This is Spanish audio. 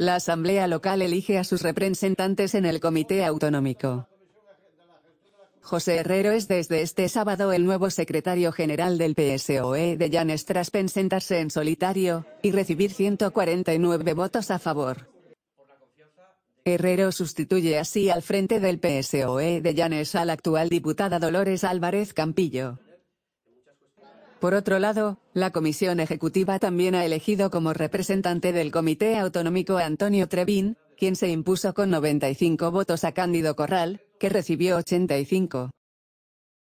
La Asamblea Local elige a sus representantes en el Comité Autonómico. José Herrero es desde este sábado el nuevo secretario general del PSOE de Llanes tras presentarse en solitario y recibir 149 votos a favor. Herrero sustituye así al frente del PSOE de Llanes a la actual diputada Dolores Álvarez Campillo. Por otro lado, la Comisión Ejecutiva también ha elegido como representante del Comité Autonómico a Antonio Trevín, quien se impuso con 95 votos a Cándido Corral, que recibió 85.